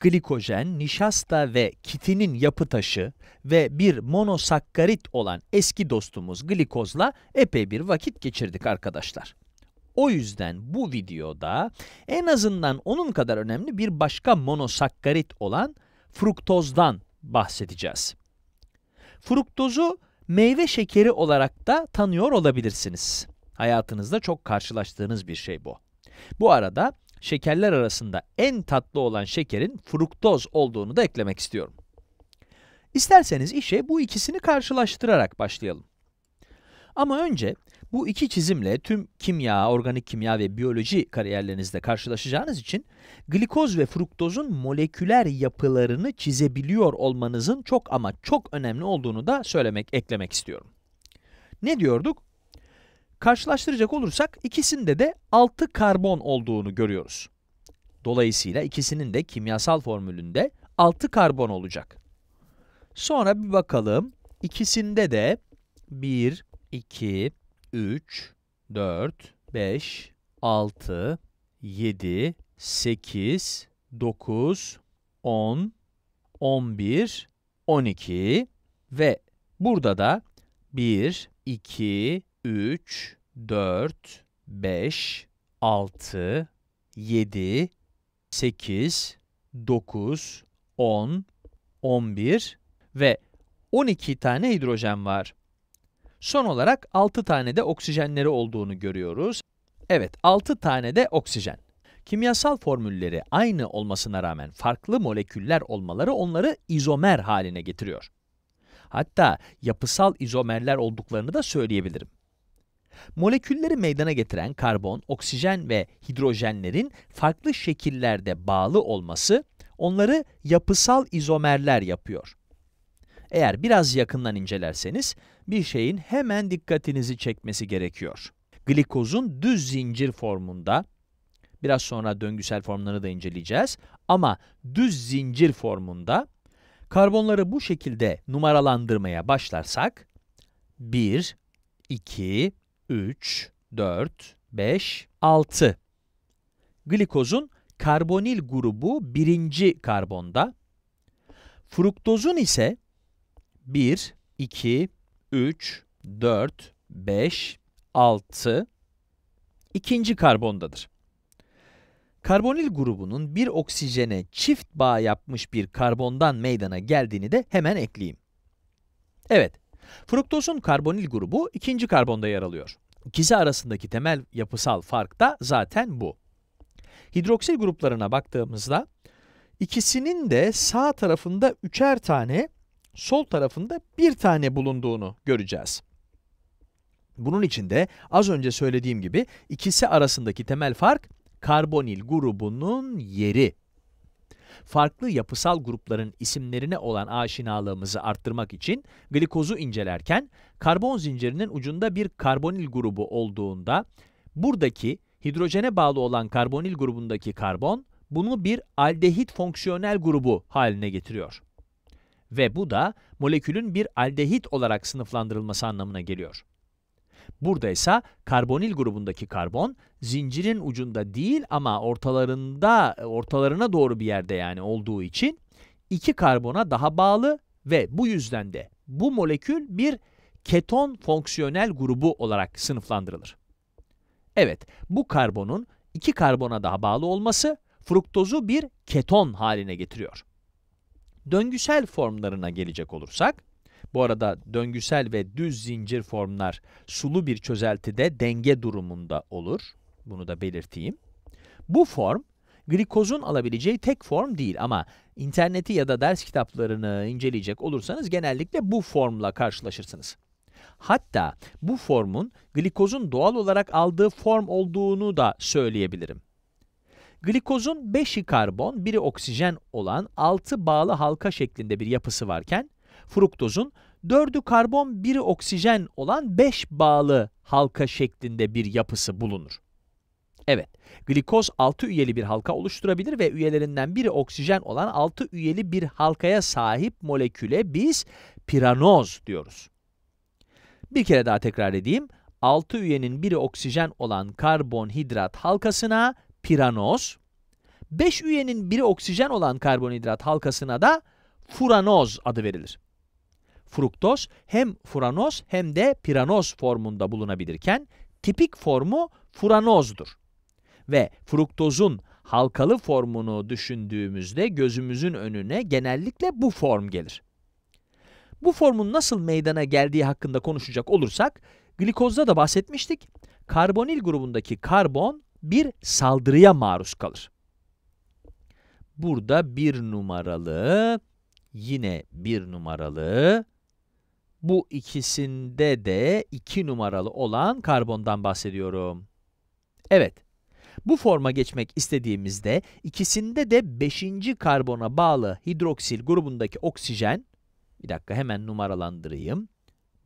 glikojen, nişasta ve kitinin yapı taşı ve bir monosakkarit olan eski dostumuz glikozla epey bir vakit geçirdik arkadaşlar. O yüzden bu videoda en azından onun kadar önemli bir başka monosakkarit olan fruktozdan bahsedeceğiz. Fruktozu meyve şekeri olarak da tanıyor olabilirsiniz. Hayatınızda çok karşılaştığınız bir şey bu. Bu arada şekerler arasında en tatlı olan şekerin fruktoz olduğunu da eklemek istiyorum. İsterseniz işe bu ikisini karşılaştırarak başlayalım. Ama önce bu iki çizimle tüm kimya, organik kimya ve biyoloji kariyerlerinizde karşılaşacağınız için glikoz ve fruktozun moleküler yapılarını çizebiliyor olmanızın çok ama çok önemli olduğunu da söylemek, eklemek istiyorum. Ne diyorduk? Karşılaştıracak olursak ikisinde de 6 karbon olduğunu görüyoruz. Dolayısıyla ikisinin de kimyasal formülünde 6 karbon olacak. Sonra bir bakalım. ikisinde de 1, 2, 3, 4, 5, 6, 7, 8, 9, 10, 11, 12 ve burada da 1, 2, 3, 4, 5, 6, 7, 8, 9, 10, 11 ve 12 tane hidrojen var. Son olarak 6 tane de oksijenleri olduğunu görüyoruz. Evet, 6 tane de oksijen. Kimyasal formülleri aynı olmasına rağmen farklı moleküller olmaları onları izomer haline getiriyor. Hatta yapısal izomerler olduklarını da söyleyebilirim. Molekülleri meydana getiren karbon, oksijen ve hidrojenlerin farklı şekillerde bağlı olması onları yapısal izomerler yapıyor. Eğer biraz yakından incelerseniz bir şeyin hemen dikkatinizi çekmesi gerekiyor. Glikozun düz zincir formunda, biraz sonra döngüsel formlarını da inceleyeceğiz ama düz zincir formunda karbonları bu şekilde numaralandırmaya başlarsak 1, 2, 3, 4, 5, 6. Glikozun karbonil grubu birinci karbonda. Fruktozun ise 1, 2, 3, 4, 5, 6 ikinci karbondadır. Karbonil grubunun bir oksijene çift bağ yapmış bir karbondan meydana geldiğini de hemen ekleyeyim. Evet, Fruktozun karbonil grubu ikinci karbonda yer alıyor. İkisi arasındaki temel yapısal fark da zaten bu. Hidroksil gruplarına baktığımızda ikisinin de sağ tarafında üçer tane, sol tarafında bir tane bulunduğunu göreceğiz. Bunun için de az önce söylediğim gibi ikisi arasındaki temel fark karbonil grubunun yeri farklı yapısal grupların isimlerine olan aşinalığımızı arttırmak için glikozu incelerken karbon zincirinin ucunda bir karbonil grubu olduğunda buradaki hidrojene bağlı olan karbonil grubundaki karbon bunu bir aldehit fonksiyonel grubu haline getiriyor. Ve bu da molekülün bir aldehit olarak sınıflandırılması anlamına geliyor. Burada ise karbonil grubundaki karbon zincirin ucunda değil ama ortalarında ortalarına doğru bir yerde yani olduğu için iki karbona daha bağlı ve bu yüzden de bu molekül bir keton fonksiyonel grubu olarak sınıflandırılır. Evet, bu karbonun iki karbona daha bağlı olması fruktozu bir keton haline getiriyor. Döngüsel formlarına gelecek olursak, bu arada döngüsel ve düz zincir formlar sulu bir çözeltide denge durumunda olur. Bunu da belirteyim. Bu form glikozun alabileceği tek form değil ama interneti ya da ders kitaplarını inceleyecek olursanız genellikle bu formla karşılaşırsınız. Hatta bu formun glikozun doğal olarak aldığı form olduğunu da söyleyebilirim. Glikozun 5'i karbon, 1'i oksijen olan 6 bağlı halka şeklinde bir yapısı varken, fruktozun 4'ü karbon 1'i oksijen olan 5 bağlı halka şeklinde bir yapısı bulunur. Evet, glikoz 6 üyeli bir halka oluşturabilir ve üyelerinden biri oksijen olan 6 üyeli bir halkaya sahip moleküle biz piranoz diyoruz. Bir kere daha tekrar edeyim. 6 üyenin biri oksijen olan karbonhidrat halkasına piranoz, 5 üyenin biri oksijen olan karbonhidrat halkasına da furanoz adı verilir fruktoz hem furanoz hem de piranoz formunda bulunabilirken tipik formu furanozdur. Ve fruktozun halkalı formunu düşündüğümüzde gözümüzün önüne genellikle bu form gelir. Bu formun nasıl meydana geldiği hakkında konuşacak olursak, glikozda da bahsetmiştik. Karbonil grubundaki karbon bir saldırıya maruz kalır. Burada bir numaralı, yine bir numaralı, bu ikisinde de 2 iki numaralı olan karbondan bahsediyorum. Evet, bu forma geçmek istediğimizde ikisinde de 5. karbona bağlı hidroksil grubundaki oksijen, bir dakika hemen numaralandırayım,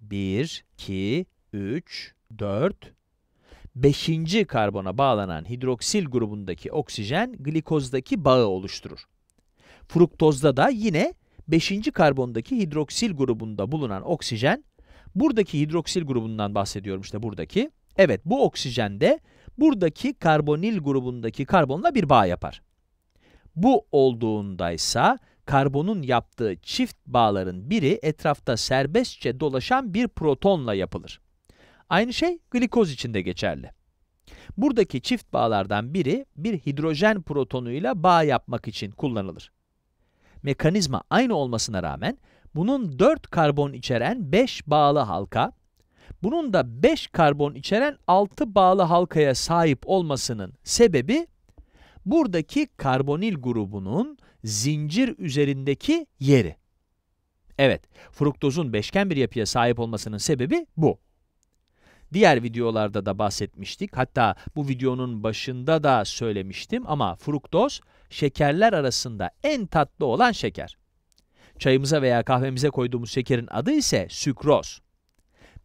1, 2, 3, 4, 5. karbona bağlanan hidroksil grubundaki oksijen glikozdaki bağı oluşturur. Fruktozda da yine 5. karbondaki hidroksil grubunda bulunan oksijen, buradaki hidroksil grubundan bahsediyorum işte buradaki. Evet bu oksijen de buradaki karbonil grubundaki karbonla bir bağ yapar. Bu olduğunda ise karbonun yaptığı çift bağların biri etrafta serbestçe dolaşan bir protonla yapılır. Aynı şey glikoz için de geçerli. Buradaki çift bağlardan biri bir hidrojen protonuyla bağ yapmak için kullanılır mekanizma aynı olmasına rağmen bunun 4 karbon içeren 5 bağlı halka, bunun da 5 karbon içeren 6 bağlı halkaya sahip olmasının sebebi buradaki karbonil grubunun zincir üzerindeki yeri. Evet, fruktozun beşgen bir yapıya sahip olmasının sebebi bu. Diğer videolarda da bahsetmiştik. Hatta bu videonun başında da söylemiştim ama fruktoz şekerler arasında en tatlı olan şeker. Çayımıza veya kahvemize koyduğumuz şekerin adı ise sükroz.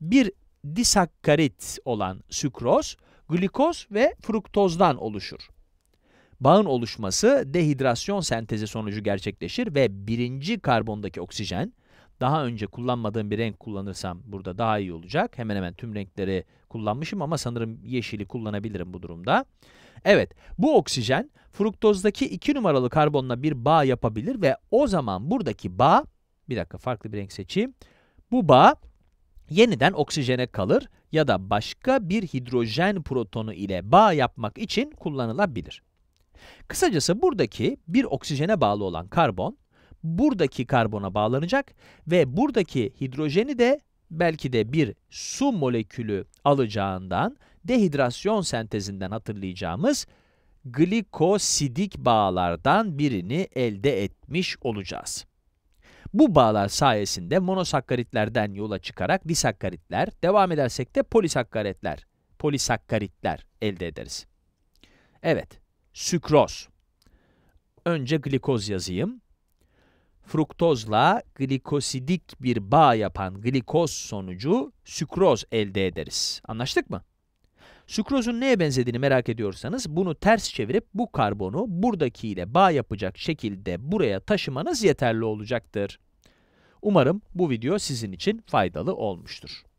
Bir disakkarit olan sükroz, glikoz ve fruktozdan oluşur. Bağın oluşması dehidrasyon sentezi sonucu gerçekleşir ve birinci karbondaki oksijen, daha önce kullanmadığım bir renk kullanırsam burada daha iyi olacak. Hemen hemen tüm renkleri kullanmışım ama sanırım yeşili kullanabilirim bu durumda. Evet bu oksijen fruktozdaki 2 numaralı karbonla bir bağ yapabilir ve o zaman buradaki bağ bir dakika farklı bir renk seçeyim. Bu bağ yeniden oksijene kalır ya da başka bir hidrojen protonu ile bağ yapmak için kullanılabilir. Kısacası buradaki bir oksijene bağlı olan karbon buradaki karbona bağlanacak ve buradaki hidrojeni de belki de bir su molekülü alacağından dehidrasyon sentezinden hatırlayacağımız glikosidik bağlardan birini elde etmiş olacağız. Bu bağlar sayesinde monosakkaritlerden yola çıkarak disakkaritler, devam edersek de polisakkaritler, polisakkaritler elde ederiz. Evet, sükroz. Önce glikoz yazayım fruktozla glikosidik bir bağ yapan glikoz sonucu sükroz elde ederiz. Anlaştık mı? Sükrozun neye benzediğini merak ediyorsanız bunu ters çevirip bu karbonu buradakiyle bağ yapacak şekilde buraya taşımanız yeterli olacaktır. Umarım bu video sizin için faydalı olmuştur.